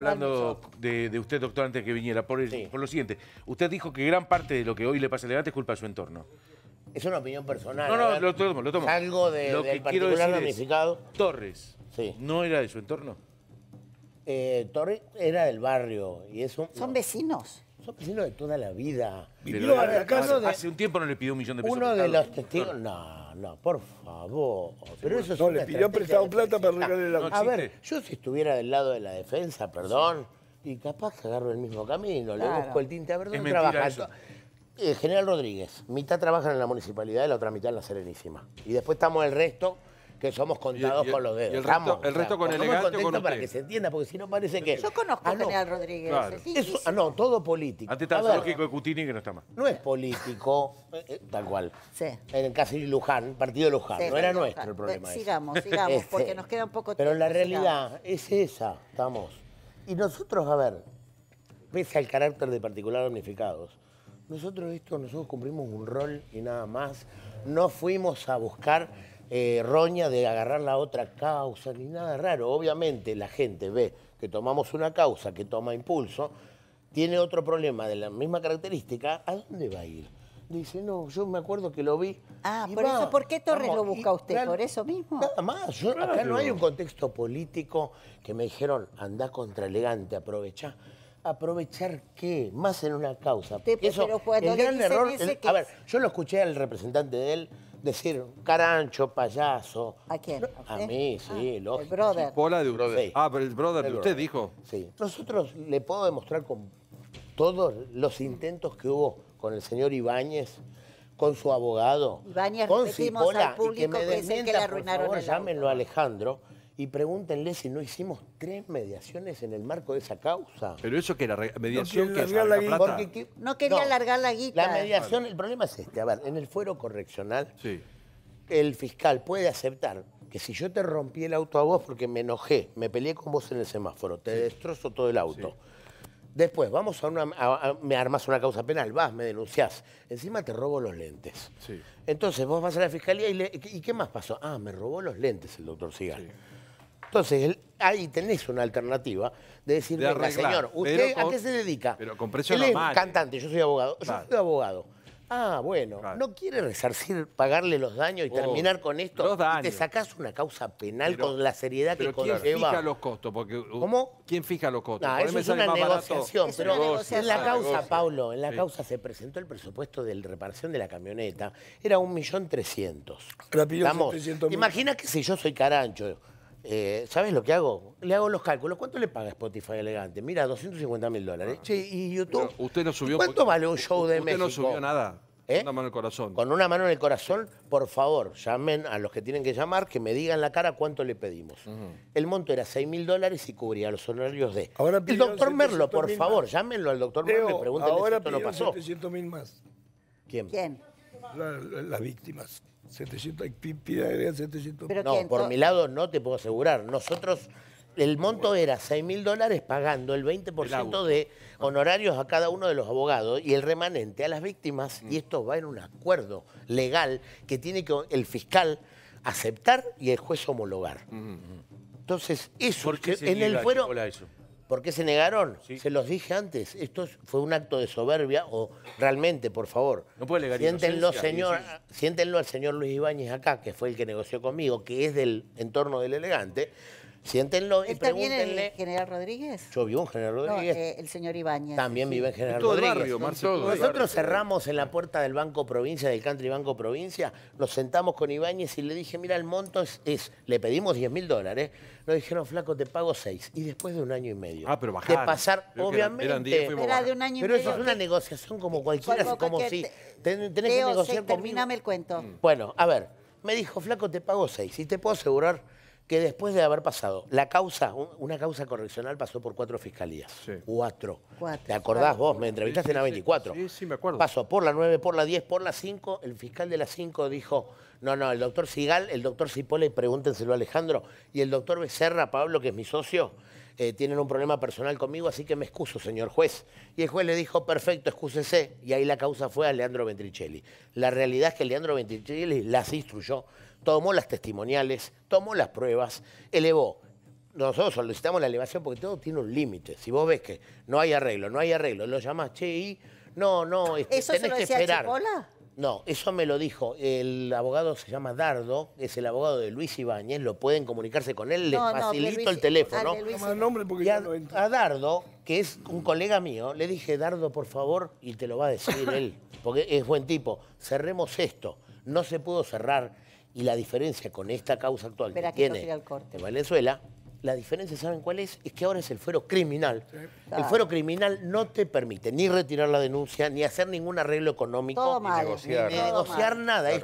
Hablando de, usted, doctor, antes que viniera, por, por, lo siguiente. Usted dijo que gran parte de lo que hoy le pasa a Levante es culpa de su entorno. Es una opinión personal. No, no, lo tomo, lo tomo. algo de, lo que quiero Torres, ¿no era de su entorno? Eh, Torres era del barrio. y eso... Son vecinos son vecinos de toda la vida. hace un tiempo no le pidió un millón de pesos. Uno de los testigos, no, no, por favor. Pero no, le pidió prestado plata para regalarle la no, A ver, yo si estuviera del lado de la defensa, perdón, y capaz que agarro el mismo camino, le busco el tinte a ver dónde trabaja. Eh, General Rodríguez, mitad trabajan en la municipalidad y la otra mitad en la Serenísima. Y después estamos el resto que somos contados con los dedos. el resto, con el resto con para que se entienda, porque si no parece que. Yo conozco a ah, General Rodríguez. Ah, no, todo político. Antes estaba lógico de Cutini que no está más. No es político, eh, eh, tal cual. Sí. En casi Luján, partido Luján. no era nuestro el problema. Eh, sigamos, sigamos, porque este. nos queda un poco tiempo. Pero la realidad es esa, estamos. Y nosotros, a ver, pese al carácter de particular unificados, nosotros esto, nosotros cumplimos un rol y nada más. No fuimos a buscar roña de agarrar la otra causa, ni nada raro. Obviamente la gente ve que tomamos una causa que toma impulso, tiene otro problema de la misma característica, ¿a dónde va a ir? Dice, no, yo me acuerdo que lo vi. Ah, por eso, ¿por qué Torres lo busca usted? ¿Por eso mismo? Nada más, acá no hay un contexto político que me dijeron, anda contra elegante, aprovecha, ¿Aprovechar qué? Más en una causa. el gran error, a ver, yo lo escuché al representante de él decir carancho, payaso. ¿A quién? ¿A, mí, ah, sí, loco. El brother. Pola de brother. Ah, pero el brother que usted dijo. Sí. Nosotros le puedo demostrar con todos los intentos que hubo con el señor Ibáñez, con su abogado, Ibáñez, con Cipola, al público que me desmienta, que le por favor, llámenlo a Alejandro y pregúntenle si no hicimos tres mediaciones en el marco de esa causa. Pero eso que la mediación no que la no quería alargar la guita. La mediación, el problema es este, a ver, en el fuero correccional, el fiscal puede aceptar que si yo te rompí el auto a vos porque me enojé, me peleé con vos en el semáforo, te destrozo todo el auto. Después, vamos a una. me armas una causa penal, vas, me denunciás. Encima te robo los lentes. Entonces vos vas a la fiscalía y, ¿qué más pasó? Ah, me robó los lentes el doctor Cigal. Entonces, ahí tenés una alternativa de decir, señor, ¿usted a qué se dedica? Él es cantante, yo soy abogado. soy abogado. Ah, bueno, ¿no quiere resarcir, pagarle los daños y oh, terminar con esto? Y te sacás una causa penal con la seriedad que ¿quién fija los costos? Uh, ¿Cómo? ¿Quién fija los costos? eso es una negociación, en la causa, Pablo, Paulo, en la causa se presentó el presupuesto de reparación de la camioneta, era un millón 1.300.000. Imagina que si yo soy carancho, eh, ¿Sabes lo que hago? Le hago los cálculos. ¿Cuánto le paga Spotify Elegante? Mira, 250 mil dólares. Ah. ¿y YouTube? usted no subió. ¿Cuánto vale un show de Usted no subió nada. Con ¿Eh? una mano en el corazón. Con una mano en el corazón, por favor, llamen a los que tienen que llamar, que me digan la cara cuánto le pedimos. El monto era 6 mil dólares y cubría los honorarios de. el doctor Merlo, por favor, llámenlo al doctor Merlo y pregúntenle si esto no pasó. 700 mil más. ¿Quién? ¿Quién? las víctimas. 700, 700. no, por mi lado no te puedo asegurar. Nosotros, el monto era 6 mil dólares pagando el 20% de ah. honorarios a cada uno de los abogados y el remanente a las víctimas. Mm. Y esto va en un acuerdo legal que tiene que el fiscal aceptar y el juez homologar. Mm, mm, entonces, eso, en el fuero... Eso? ¿Por qué se negaron? Se los dije antes. Esto fue un acto de soberbia o realmente, por favor. No puede siéntenlo, señor, siéntenlo al señor Luis Ibáñez acá, que fue el que negoció conmigo, que es del entorno del elegante Siéntenlo y pregúntenle. General Rodríguez? Yo vivo en General Rodríguez. No, eh, el señor Ibañez. También vive en General todo Rodríguez. Barrio, Nosotros cerramos en la puerta del Banco Provincia, del Country Banco Provincia, nos sentamos con Ibañez y le dije, mira, el monto es, le pedimos 10 mil dólares, nos dijeron, flaco, te pago 6. Y después de un año y medio. Ah, pero bajaron. De pasar, obviamente. era de un año y medio. Pero eso es una negociación como cualquiera, como, si tenés que negociar Terminame el cuento. Bueno, a ver, me dijo, flaco, te pago 6 y te puedo asegurar que después de haber pasado, la causa, una causa correccional pasó por cuatro fiscalías. Cuatro. ¿Te acordás vos? Me entrevistaste en la 24. Sí, sí, me acuerdo. Pasó por la 9, por la 10, por la 5. El fiscal de la 5 dijo, no, no, el doctor Sigal, el doctor Cipolle, pregúntenselo a Alejandro, y el doctor Becerra, Pablo, que es mi socio, eh, tienen un problema personal conmigo, así que me excuso, señor juez. Y el juez le dijo, perfecto, excúsese. Y ahí la causa fue a Leandro Ventricelli. La realidad es que Leandro Ventricelli las instruyó tomó las testimoniales, tomó las pruebas, elevó. Nosotros solicitamos la elevación porque todo tiene un límite. Si vos ves que no hay arreglo, no hay arreglo, lo llamás, che, y no, no, ¿Eso tenés se lo decía que esperar. No, eso me lo dijo. El abogado se llama Dardo, es el abogado de Luis Ibáñez, lo pueden comunicarse con él, les facilito el teléfono. y a, a, Dardo, que es un colega mío, le dije, Dardo, por favor, y te lo va a decir él, porque es buen tipo, cerremos esto. No se pudo cerrar y la diferencia con esta causa actual que, tiene en Venezuela, la diferencia, ¿saben cuál es? Es que ahora es el fuero criminal. El fuero criminal no te permite ni retirar la denuncia, ni hacer ningún arreglo económico, ni negociar, nada.